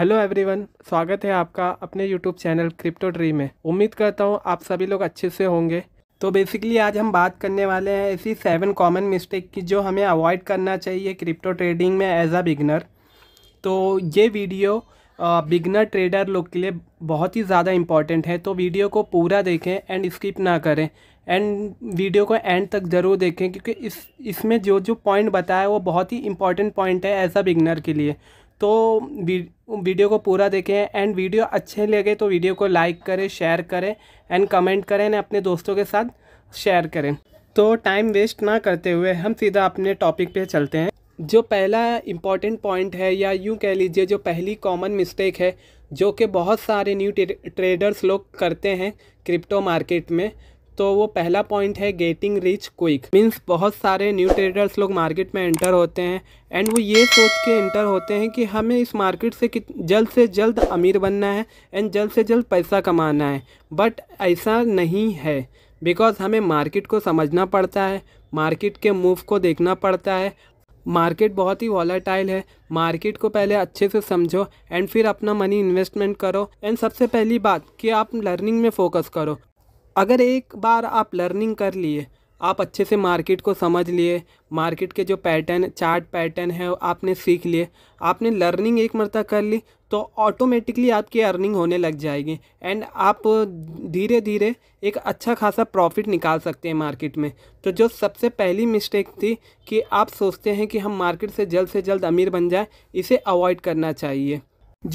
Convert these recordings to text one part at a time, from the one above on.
hello everyone स्वागत है आपका अपने यूट्यूब चैनल क्रिप्टो ड्रीम में उम्मीद करता हूँ आप सभी लोग अच्छे से होंगे तो बेसिकली आज हम बात करने वाले हैं ऐसी सेवन कॉमन मिस्टेक की जो हमें अवॉइड करना चाहिए क्रिप्टो ट्रेडिंग में एज अ बिगनर तो ये वीडियो बिगनर ट्रेडर लोग के लिए बहुत ही ज़्यादा इम्पॉर्टेंट है तो वीडियो को पूरा देखें एंड स्किप ना करें एंड वीडियो को एंड तक ज़रूर देखें क्योंकि इस इसमें जो जो पॉइंट बताया वो बहुत ही इंपॉर्टेंट पॉइंट है एज अ बिगनर के लिए तो वीडियो को पूरा देखें एंड वीडियो अच्छे लगे तो वीडियो को लाइक करें शेयर करें एंड कमेंट करें एंड अपने दोस्तों के साथ शेयर करें तो टाइम वेस्ट ना करते हुए हम सीधा अपने टॉपिक पे चलते हैं जो पहला इम्पॉर्टेंट पॉइंट है या यूँ कह लीजिए जो पहली कॉमन मिस्टेक है जो कि बहुत सारे न्यू ट्रेडर्स लोग करते हैं क्रिप्टो मार्केट में तो वो पहला पॉइंट है गेटिंग रिच क्विक मीन्स बहुत सारे न्यू ट्रेडर्स लोग मार्केट में एंटर होते हैं एंड वो ये सोच के एंटर होते हैं कि हमें इस मार्केट से कित जल्द से जल्द अमीर बनना है एंड जल्द से जल्द पैसा कमाना है बट ऐसा नहीं है बिकॉज़ हमें मार्केट को समझना पड़ता है मार्केट के मूव को देखना पड़ता है मार्केट बहुत ही वॉलाटाइल है मार्केट को पहले अच्छे से समझो एंड फिर अपना मनी इन्वेस्टमेंट करो एंड सबसे पहली बात कि आप लर्निंग में फोकस करो अगर एक बार आप लर्निंग कर लिए आप अच्छे से मार्केट को समझ लिए मार्केट के जो पैटर्न चार्ट पैटर्न है आपने सीख लिए आपने लर्निंग एक मरता कर ली तो ऑटोमेटिकली आपकी अर्निंग होने लग जाएगी एंड आप धीरे धीरे एक अच्छा खासा प्रॉफिट निकाल सकते हैं मार्केट में तो जो सबसे पहली मिस्टेक थी कि आप सोचते हैं कि हम मार्केट से जल्द से जल्द अमीर बन जाए इसे अवॉइड करना चाहिए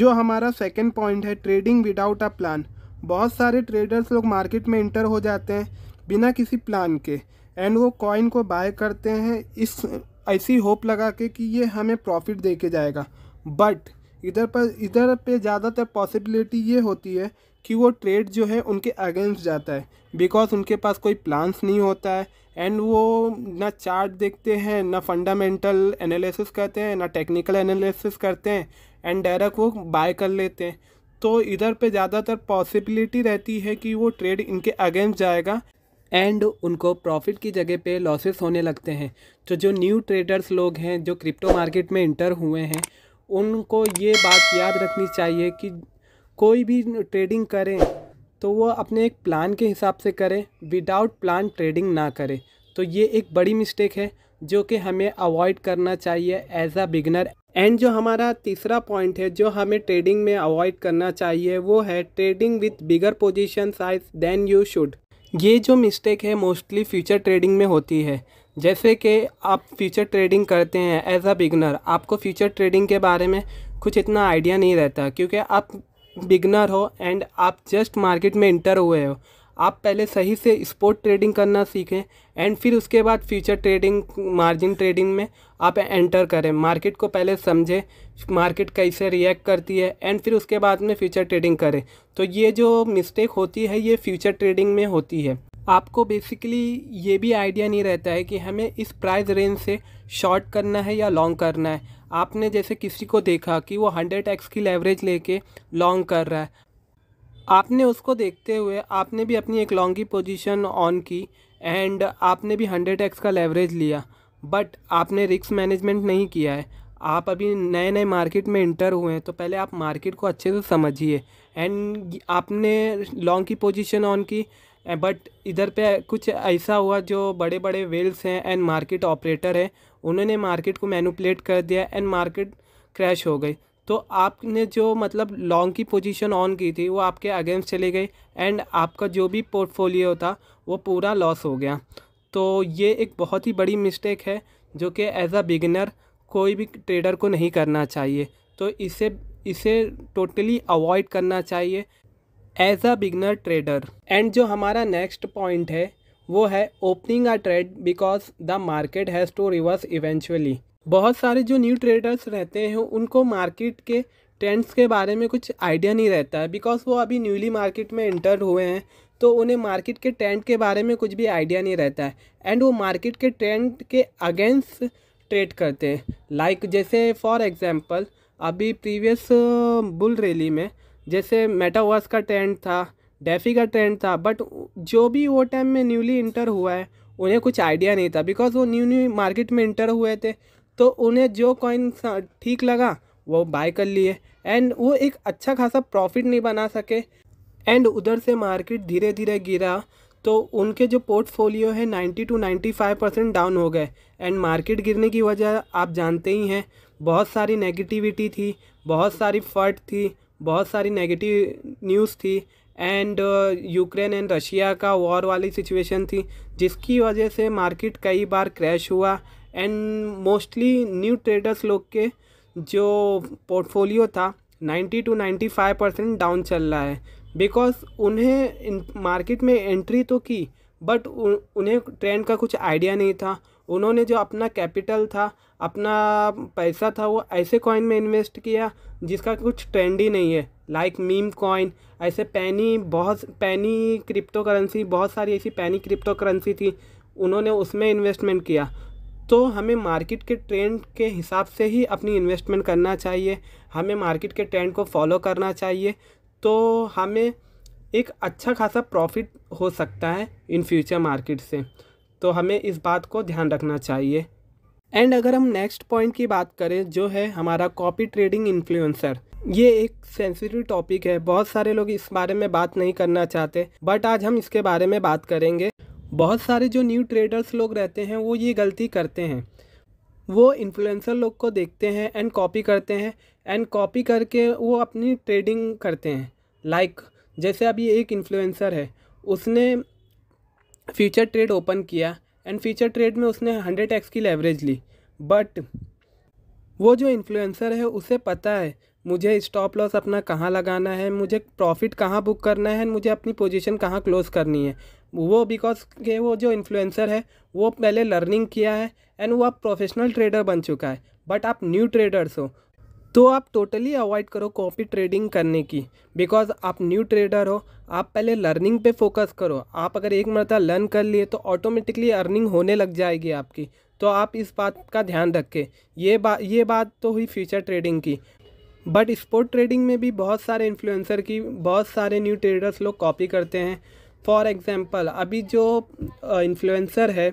जो हमारा सेकेंड पॉइंट है ट्रेडिंग विदाउट अ प्लान बहुत सारे ट्रेडर्स लोग मार्केट में इंटर हो जाते हैं बिना किसी प्लान के एंड वो कॉइन को बाय करते हैं इस ऐसी होप लगा के कि ये हमें प्रॉफिट दे के जाएगा बट इधर पर इधर पे ज़्यादातर पॉसिबिलिटी ये होती है कि वो ट्रेड जो है उनके अगेंस्ट जाता है बिकॉज उनके पास कोई प्लान्स नहीं होता है एंड वो ना चार्ट देखते हैं ना फंडामेंटल एनालिसिस करते हैं ना टेक्निकल एनालिसिस करते हैं एंड डायरेक्ट वो बाय कर लेते हैं तो इधर पे ज़्यादातर पॉसिबिलिटी रहती है कि वो ट्रेड इनके अगेंस्ट जाएगा एंड उनको प्रॉफिट की जगह पे लॉसेस होने लगते हैं तो जो न्यू ट्रेडर्स लोग हैं जो क्रिप्टो मार्केट में इंटर हुए हैं उनको ये बात याद रखनी चाहिए कि कोई भी ट्रेडिंग करें तो वो अपने एक प्लान के हिसाब से करें विदाउट प्लान ट्रेडिंग ना करें तो ये एक बड़ी मिस्टेक है जो कि हमें अवॉइड करना चाहिए एज अ बिगनर एंड जो हमारा तीसरा पॉइंट है जो हमें ट्रेडिंग में अवॉइड करना चाहिए वो है trading with bigger position size than you should ये जो मिस्टेक है मोस्टली फ्यूचर ट्रेडिंग में होती है जैसे कि आप फ्यूचर ट्रेडिंग करते हैं एज अ बिगनर आपको फ्यूचर ट्रेडिंग के बारे में कुछ इतना आइडिया नहीं रहता क्योंकि आप बिगनर हो एंड आप जस्ट मार्केट में इंटर हुए हो आप पहले सही से स्पोर्ट ट्रेडिंग करना सीखें एंड फिर उसके बाद फ्यूचर ट्रेडिंग मार्जिन ट्रेडिंग में आप एंटर करें मार्केट को पहले समझें मार्केट कैसे रिएक्ट करती है एंड फिर उसके बाद में फ्यूचर ट्रेडिंग करें तो ये जो मिस्टेक होती है ये फ्यूचर ट्रेडिंग में होती है आपको बेसिकली ये भी आइडिया नहीं रहता है कि हमें इस प्राइस रेंज से शॉर्ट करना है या लॉन्ग करना है आपने जैसे किसी को देखा कि वो हंड्रेड एक्स की लेवरेज लेके लॉन्ग कर रहा है आपने उसको देखते हुए आपने भी अपनी एक लॉन्गी पोजीशन ऑन की एंड आपने भी हंड्रेड एक्स का लेवरेज लिया बट आपने रिक्स मैनेजमेंट नहीं किया है आप अभी नए नए मार्केट में इंटर हुए हैं तो पहले आप मार्केट को अच्छे से समझिए एंड आपने लॉन्ग की पोजीशन ऑन की बट इधर पे कुछ ऐसा हुआ जो बड़े बड़े वेल्स हैं एंड मार्केट ऑपरेटर हैं उन्होंने मार्केट को मैनुपलेट कर दिया एंड मार्केट क्रैश हो गई तो आपने जो मतलब लॉन्ग की पोजीशन ऑन की थी वो आपके अगेंस्ट चले गए एंड आपका जो भी पोर्टफोलियो था वो पूरा लॉस हो गया तो ये एक बहुत ही बड़ी मिस्टेक है जो कि एज अ बिगिनर कोई भी ट्रेडर को नहीं करना चाहिए तो इसे इसे टोटली अवॉइड करना चाहिए as a beginner trader and जो हमारा नेक्स्ट पॉइंट है वो है opening a trade because the market has to reverse eventually बहुत सारे जो न्यू ट्रेडर्स रहते हैं उनको मार्केट के ट्रेंड्स के बारे में कुछ आइडिया नहीं रहता है बिकॉज वो अभी न्यूली मार्केट में इंटर हुए हैं तो उन्हें मार्केट के ट्रेंड के बारे में कुछ भी आइडिया नहीं रहता है एंड वो मार्केट के ट्रेंड के अगेंस्ट ट्रेड करते हैं लाइक like, जैसे फॉर एग्ज़ाम्पल अभी प्रीवियस बुल रैली में जैसे मेटावर्स का ट्रेंड था डेफी का ट्रेंड था बट जो भी वो टाइम में न्यूली इंटर हुआ है उन्हें कुछ आइडिया नहीं था बिकॉज वो न्यू न्यू मार्केट में इंटर हुए थे तो उन्हें जो कॉइन ठीक लगा वो बाय कर लिए एंड वो एक अच्छा खासा प्रॉफिट नहीं बना सके एंड उधर से मार्केट धीरे धीरे गिरा तो उनके जो पोर्टफोलियो है 90 टू 95 परसेंट डाउन हो गए एंड मार्केट गिरने की वजह आप जानते ही हैं बहुत सारी नेगेटिविटी थी बहुत सारी फट थी बहुत सारी नेगेटिव न्यूज़ थी एंड यूक्रेन एंड रशिया का वॉर वाली सिचुएशन थी जिसकी वजह से मार्केट कई बार क्रैश हुआ एंड मोस्टली न्यू ट्रेडर्स लोग के जो पोर्टफोलियो था ninety to ninety five percent down चल रहा है बिकॉज उन्हें मार्केट में एंट्री तो की बट उन्हें ट्रेंड का कुछ आइडिया नहीं था उन्होंने जो अपना कैपिटल था अपना पैसा था वो ऐसे कॉइन में इन्वेस्ट किया जिसका कुछ ट्रेंड ही नहीं है लाइक मीम कॉइन ऐसे पैनी बहुत पैनी क्रिप्टो करेंसी बहुत सारी ऐसी पैनी क्रिप्टो करेंसी थी उन्होंने उसमें इन्वेस्टमेंट किया तो हमें मार्केट के ट्रेंड के हिसाब से ही अपनी इन्वेस्टमेंट करना चाहिए हमें मार्केट के ट्रेंड को फॉलो करना चाहिए तो हमें एक अच्छा खासा प्रॉफिट हो सकता है इन फ्यूचर मार्केट से तो हमें इस बात को ध्यान रखना चाहिए एंड अगर हम नेक्स्ट पॉइंट की बात करें जो है हमारा कॉपी ट्रेडिंग इन्फ्लुएंसर ये एक सेंसिटिव टॉपिक है बहुत सारे लोग इस बारे में बात नहीं करना चाहते बट आज हम इसके बारे में बात करेंगे बहुत सारे जो न्यू ट्रेडर्स लोग रहते हैं वो ये गलती करते हैं वो इन्फ्लुएंसर लोग को देखते हैं एंड कॉपी करते हैं एंड कॉपी करके वो अपनी ट्रेडिंग करते हैं लाइक like, जैसे अभी एक इन्फ्लुएंसर है उसने फ्यूचर ट्रेड ओपन किया एंड फ्यूचर ट्रेड में उसने हंड्रेड एक्स की लेवरेज ली बट वो जो इन्फ्लुएंसर है उसे पता है मुझे स्टॉप लॉस अपना कहाँ लगाना है मुझे प्रॉफिट कहाँ बुक करना है मुझे अपनी पोजीशन कहाँ क्लोज करनी है वो बिकॉज के वो जो इन्फ्लुएंसर है वो पहले लर्निंग किया है एंड वो अब प्रोफेशनल ट्रेडर बन चुका है बट आप न्यू ट्रेडर्स हो तो आप टोटली अवॉइड करो कॉपी ट्रेडिंग करने की बिकॉज आप न्यू ट्रेडर हो आप पहले लर्निंग पे फोकस करो आप अगर एक मरता लर्न कर लिए तो ऑटोमेटिकली अर्निंग होने लग जाएगी आपकी तो आप इस बात का ध्यान रखें ये बात ये बात तो हुई फ्यूचर ट्रेडिंग की बट स्पोर्ट ट्रेडिंग में भी बहुत सारे इन्फ्लुएंसर की बहुत सारे न्यू ट्रेडर्स लोग कॉपी करते हैं फॉर एग्ज़ाम्पल अभी जो इन्फ्लुएंसर है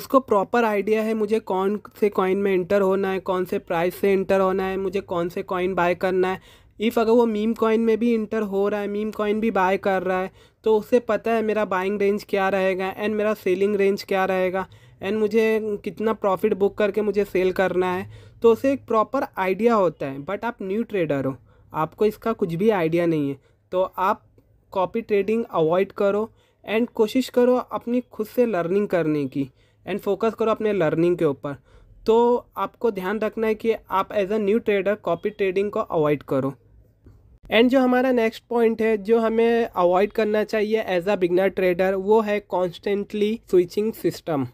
उसको प्रॉपर आइडिया है मुझे कौन से कॉइन में इंटर होना है कौन से प्राइस से इंटर होना है मुझे कौन से कॉइन बाय करना है इफ़ अगर वो मीम कॉइन में भी इंटर हो रहा है मीम कॉइन भी बाय कर रहा है तो उसे पता है मेरा बाइंग रेंज क्या रहेगा एंड मेरा सेलिंग रेंज क्या रहेगा एंड मुझे कितना प्रॉफिट बुक करके मुझे सेल करना है तो उसे एक प्रॉपर आइडिया होता है बट आप न्यू ट्रेडर हो आपको इसका कुछ भी आइडिया नहीं है तो आप कॉपी ट्रेडिंग अवॉइड करो एंड कोशिश करो अपनी खुद से लर्निंग करने की एंड फोकस करो अपने लर्निंग के ऊपर तो आपको ध्यान रखना है कि आप as a new trader copy trading को अवॉइड करो एंड जो हमारा नेक्स्ट पॉइंट है जो हमें अवॉइड करना चाहिए एज अ बिगनर ट्रेडर वो है कॉन्स्टेंटली स्विचिंग सिस्टम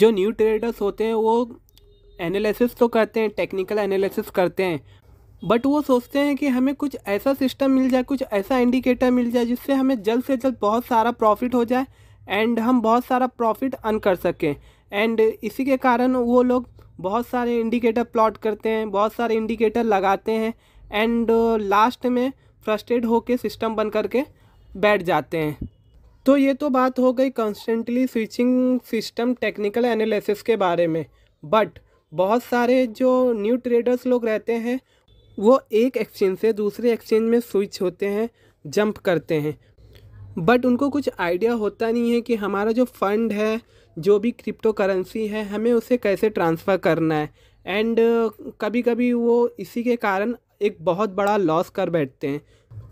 जो न्यू ट्रेडर्स होते हैं वो एनालिसिस तो करते हैं टेक्निकल एनालिसिस करते हैं बट वो सोचते हैं कि हमें कुछ ऐसा सिस्टम मिल जाए कुछ ऐसा इंडिकेटर मिल जाए जिससे हमें जल्द से जल्द बहुत सारा प्रॉफिट हो जाए एंड हम बहुत सारा प्रॉफिट अर्न कर सकें एंड इसी के कारण वो लोग बहुत सारे इंडिकेटर प्लॉट करते हैं बहुत सारे इंडिकेटर लगाते हैं एंड लास्ट में फ्रस्ट्रेट होकर सिस्टम बन करके बैठ जाते हैं तो ये तो बात हो गई constantly switching system technical analysis के बारे में बट बहुत सारे जो न्यू ट्रेडर्स लोग रहते हैं वो एक एक्सचेंज से दूसरे एक्सचेंज में स्विच होते हैं जंप करते हैं बट उनको कुछ आइडिया होता नहीं है कि हमारा जो फंड है जो भी क्रिप्टो करेंसी है हमें उसे कैसे ट्रांसफ़र करना है एंड uh, कभी कभी वो इसी के कारण एक बहुत बड़ा लॉस कर बैठते हैं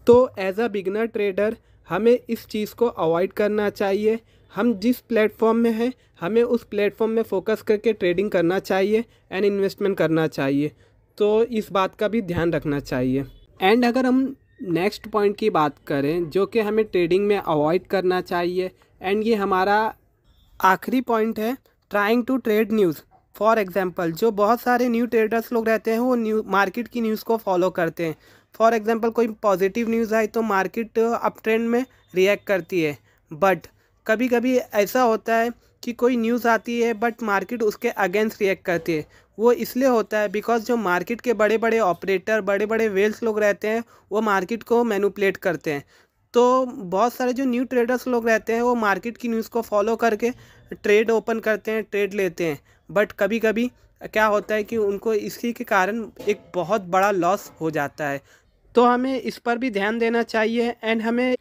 तो एज अ बिगनर ट्रेडर हमें इस चीज़ को अवॉइड करना चाहिए हम जिस प्लेटफॉर्म में हैं हमें उस प्लेटफॉर्म में फ़ोकस करके ट्रेडिंग करना चाहिए एंड इन्वेस्टमेंट करना चाहिए तो इस बात का भी ध्यान रखना चाहिए एंड अगर हम नेक्स्ट पॉइंट की बात करें जो कि हमें ट्रेडिंग में अवॉइड करना चाहिए एंड ये हमारा आखिरी पॉइंट है trying to trade news for example जो बहुत सारे न्यू ट्रेडर्स लोग रहते हैं वो न्यू मार्केट की न्यूज़ को फॉलो करते हैं फॉर एग्जांपल कोई पॉजिटिव न्यूज़ आई तो मार्केट अप ट्रेंड में रिएक्ट करती है बट कभी कभी ऐसा होता है कि कोई न्यूज़ आती है बट मार्केट उसके अगेंस्ट रिएक्ट करती है वो इसलिए होता है बिकॉज जो मार्केट के बड़े बड़े ऑपरेटर बड़े बड़े वेल्स लोग रहते हैं वो मार्केट को मैनुपलेट करते हैं तो बहुत सारे जो न्यू ट्रेडर्स लोग रहते हैं वो मार्केट की न्यूज़ को फॉलो करके ट्रेड ओपन करते हैं ट्रेड लेते हैं बट कभी कभी क्या होता है कि उनको इसी के कारण एक बहुत बड़ा लॉस हो जाता है तो हमें इस पर भी ध्यान देना चाहिए एंड हमें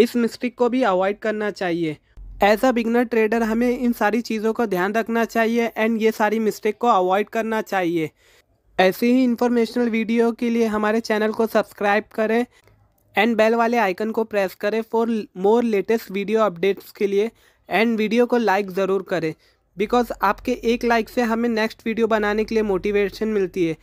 इस मिस्टेक को भी अवॉइड करना चाहिए एज अ बिगनर ट्रेडर हमें इन सारी चीज़ों का ध्यान रखना चाहिए एंड ये सारी मिस्टेक को अवॉइड करना चाहिए ऐसे ही इंफॉर्मेशनल वीडियो के लिए हमारे चैनल को सब्सक्राइब करें एंड बेल वाले आइकन को प्रेस करें for more latest video updates के लिए एंड वीडियो को लाइक ज़रूर करें बिकॉज़ आपके एक लाइक से हमें नेक्स्ट वीडियो बनाने के लिए मोटिवेशन मिलती है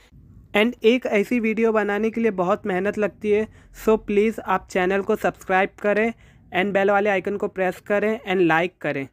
एंड एक ऐसी वीडियो बनाने के लिए बहुत मेहनत लगती है सो प्लीज़ आप चैनल को सब्सक्राइब करें एंड बेल वाले आइकन को प्रेस करें एंड लाइक करें